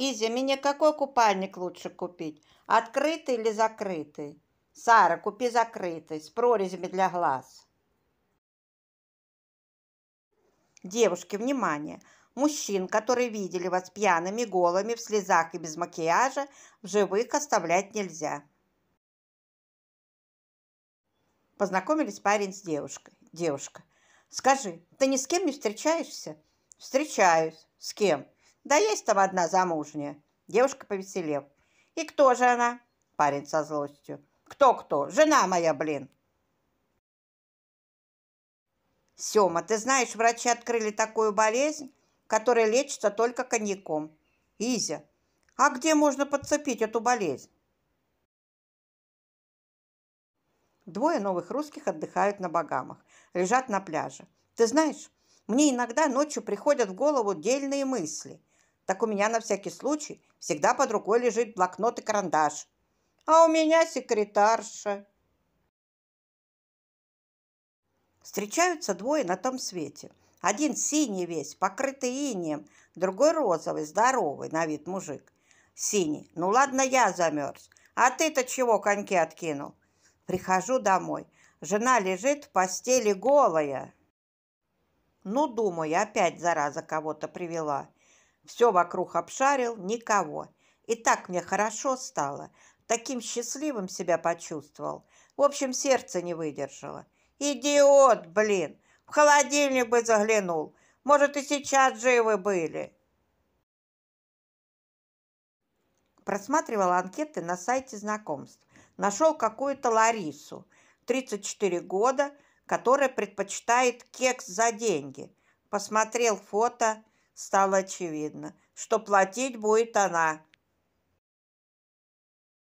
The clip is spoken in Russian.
Изя, мне какой купальник лучше купить? Открытый или закрытый? Сара, купи закрытый, с прорезями для глаз. Девушки, внимание! Мужчин, которые видели вас пьяными, голыми, в слезах и без макияжа, в живых оставлять нельзя. Познакомились парень с девушкой. Девушка, скажи, ты ни с кем не встречаешься? Встречаюсь. С кем? Да есть там одна замужняя. Девушка повеселев. И кто же она? Парень со злостью. Кто-кто? Жена моя, блин. Сёма, ты знаешь, врачи открыли такую болезнь, которая лечится только коньяком. Изя, а где можно подцепить эту болезнь? Двое новых русских отдыхают на Багамах, лежат на пляже. Ты знаешь, мне иногда ночью приходят в голову дельные мысли – так у меня на всякий случай всегда под рукой лежит блокнот и карандаш. А у меня секретарша. Встречаются двое на том свете. Один синий весь, покрытый инием, другой розовый, здоровый на вид мужик. Синий. Ну ладно, я замерз. А ты-то чего коньки откинул? Прихожу домой. Жена лежит в постели голая. Ну, думаю, опять зараза кого-то привела. Все вокруг обшарил, никого. И так мне хорошо стало. Таким счастливым себя почувствовал. В общем, сердце не выдержало. Идиот, блин! В холодильник бы заглянул. Может, и сейчас живы были. Просматривал анкеты на сайте знакомств. Нашел какую-то Ларису, 34 года, которая предпочитает кекс за деньги. Посмотрел фото, стало очевидно что платить будет она